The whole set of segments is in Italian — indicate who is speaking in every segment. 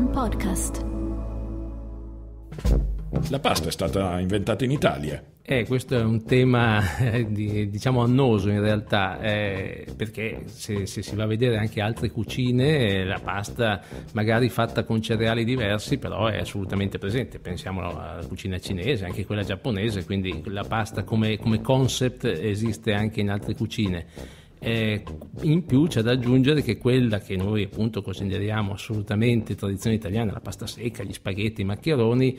Speaker 1: One Podcast.
Speaker 2: La pasta è stata inventata in Italia.
Speaker 1: Eh, questo è un tema eh, di, diciamo annoso in realtà, eh, perché se, se, si va a vedere anche altre cucine, eh, la pasta magari fatta con cereali diversi, però è assolutamente presente. Pensiamo alla cucina cinese, anche quella giapponese, quindi la pasta come, come concept esiste anche in altre cucine eh, in più c'è da aggiungere che quella che noi appunto consideriamo assolutamente tradizione italiana, la pasta secca, gli spaghetti, i maccheroni,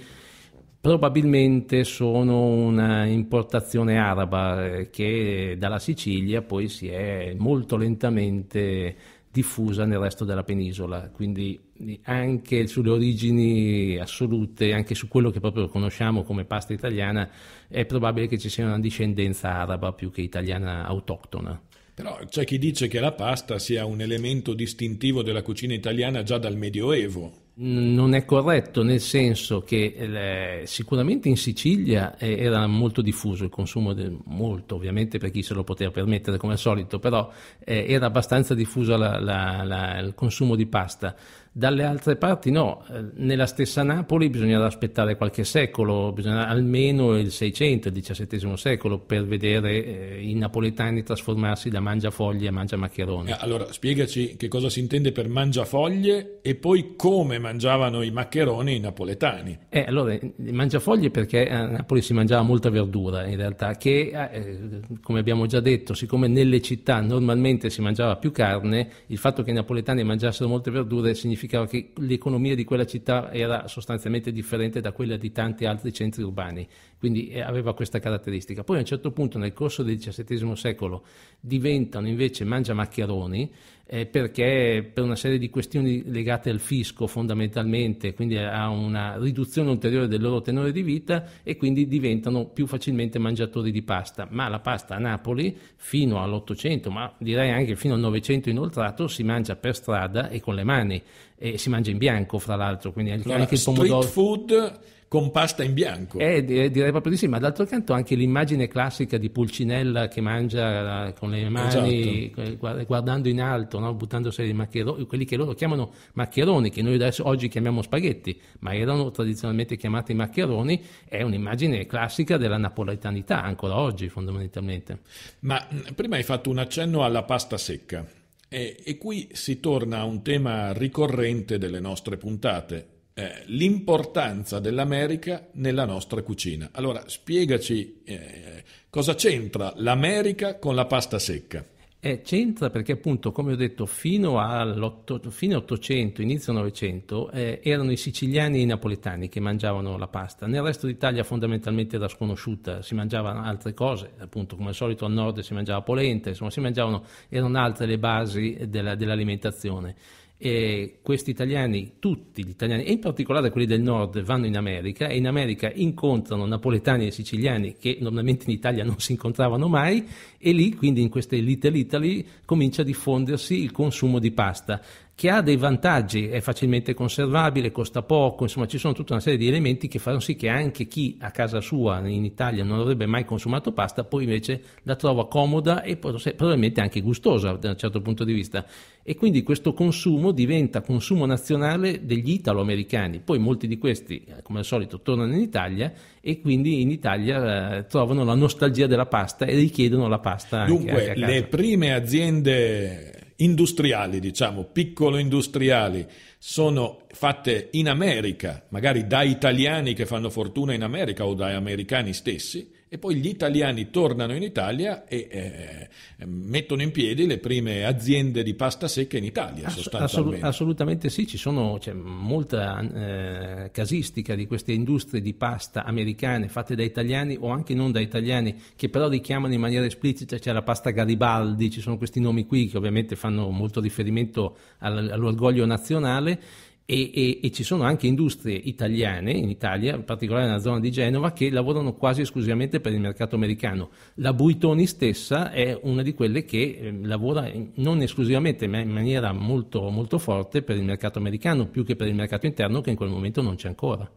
Speaker 1: probabilmente sono una importazione araba eh, che dalla Sicilia poi si è molto lentamente diffusa nel resto della penisola, quindi eh, anche sulle origini assolute, anche su quello che proprio conosciamo come pasta italiana, è probabile che ci sia una discendenza araba più che italiana autoctona.
Speaker 2: Però c'è chi dice che la pasta sia un elemento distintivo della cucina italiana già dal Medioevo.
Speaker 1: Non è corretto, nel senso che le, eh, sicuramente in Sicilia eh, era molto diffuso il consumo, del, molto ovviamente per chi se lo poteva permettere come al solito, però eh, era abbastanza diffuso la, la, la, il consumo di pasta dalle altre parti no, eh, nella stessa Napoli bisognerà aspettare qualche secolo, bisognerà almeno il 600, il XVII secolo per vedere eh, i napoletani trasformarsi da mangiafoglie a mangiamaccheroni. Eh, allora spiegaci
Speaker 2: che cosa si intende per mangiafoglie e poi come mangiavano i maccheroni i napoletani.
Speaker 1: Eh, allora, mangiafoglie perché a Napoli si mangiava molta verdura in realtà, che eh, come abbiamo già detto, siccome nelle città normalmente si mangiava più carne, il fatto che i napoletani mangiassero molte verdure significa significava che l'economia di quella città era sostanzialmente differente da quella di tanti altri centri urbani, quindi eh, aveva questa caratteristica. Poi a un certo punto nel corso del XVII secolo diventano invece mangiamacchiaroni eh, perché per una serie di questioni legate al fisco fondamentalmente, quindi a una riduzione ulteriore del loro tenore di vita e quindi diventano più facilmente mangiatori di pasta. Ma la pasta a Napoli fino all'Ottocento, ma direi anche fino al Novecento inoltrato, si mangia per strada e con le mani e si mangia in bianco, fra l'altro, quindi anche, allora, anche il pomodoro...
Speaker 2: food con pasta in bianco.
Speaker 1: Eh, direi proprio di sì, ma d'altro canto anche l'immagine classica di Pulcinella che mangia eh, con le mani, esatto. guardando in alto, no? buttandosi i maccheroni, quelli che loro chiamano maccheroni, che noi adesso, oggi chiamiamo spaghetti, ma erano tradizionalmente chiamati maccheroni, è un'immagine classica della napoletanità ancora oggi fondamentalmente. Ma mm, prima hai fatto un accenno alla pasta secca.
Speaker 2: E, e, qui si torna a un tema ricorrente delle nostre puntate, eh, l'importanza dell'America nella nostra cucina. Allora, spiegaci eh, cosa
Speaker 1: c'entra l'America con la pasta secca. Eh, c'entra perché appunto, come ho detto, fino all'Ottocento, inizio Novecento, eh, erano i siciliani e i napoletani che mangiavano la pasta. Nel resto d'Italia fondamentalmente era sconosciuta, si mangiavano altre cose, appunto come al solito al nord si mangiava polenta, insomma si mangiavano, erano altre le basi della, dell'alimentazione eh, questi italiani, tutti gli italiani, e in particolare quelli del nord, vanno in America e in America incontrano napoletani e siciliani che normalmente in Italia non si incontravano mai e lì, quindi in queste Little Italy, comincia a diffondersi il consumo di pasta che ha dei vantaggi, è facilmente conservabile, costa poco, insomma ci sono tutta una serie di elementi che fanno sì che anche chi a casa sua in Italia non avrebbe mai consumato pasta, poi invece la trova comoda e probabilmente anche gustosa da un certo punto di vista. E quindi questo consumo diventa consumo nazionale degli italo-americani, poi molti di questi come al solito tornano in Italia e quindi in Italia eh, trovano la nostalgia della pasta e richiedono la pasta. Dunque, le
Speaker 2: prime aziende industriali, diciamo, piccolo industriali, sono fatte in America, magari da italiani che fanno fortuna in America o da americani stessi, e poi gli italiani tornano in Italia e eh, eh, mettono in piedi le prime aziende di pasta secca in Italia Ass- sostanzialmente.
Speaker 1: assolutamente sì, ci sono cioè, molta eh, casistica di queste industrie di pasta americane fatte da italiani o anche non da italiani che però richiamano in maniera esplicita, c'è la pasta Garibaldi, ci sono questi nomi qui che ovviamente fanno molto riferimento all'orgoglio nazionale e, e, e, ci sono anche industrie italiane in Italia, in particolare nella zona di Genova, che lavorano quasi esclusivamente per il mercato americano. La Buitoni stessa è una di quelle che ehm, lavora non esclusivamente, ma in maniera molto, molto forte per il mercato americano, più che per il mercato interno che in quel momento non c'è ancora.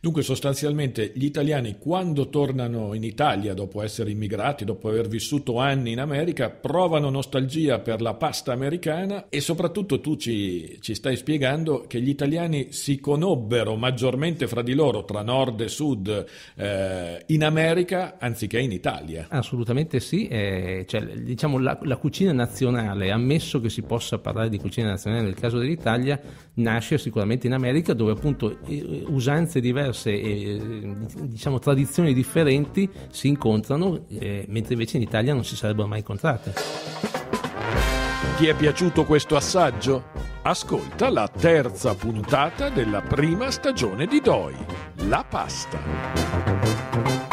Speaker 2: Dunque sostanzialmente gli italiani quando tornano in Italia dopo essere immigrati, dopo aver vissuto anni in America, provano nostalgia per la pasta americana e soprattutto tu ci, ci stai spiegando che gli italiani si conobbero maggiormente fra di loro, tra nord e sud, eh, in America anziché in Italia.
Speaker 1: Assolutamente sì, eh, cioè, diciamo la, la cucina nazionale, ammesso che si possa parlare di cucina nazionale nel caso dell'Italia, nasce sicuramente in America dove appunto eh, usanze di diverse eh, diciamo, tradizioni differenti si incontrano, eh, mentre invece in Italia non si sarebbero mai incontrate. Ti è piaciuto questo
Speaker 2: assaggio? Ascolta la terza puntata della prima stagione di DOI, La Pasta.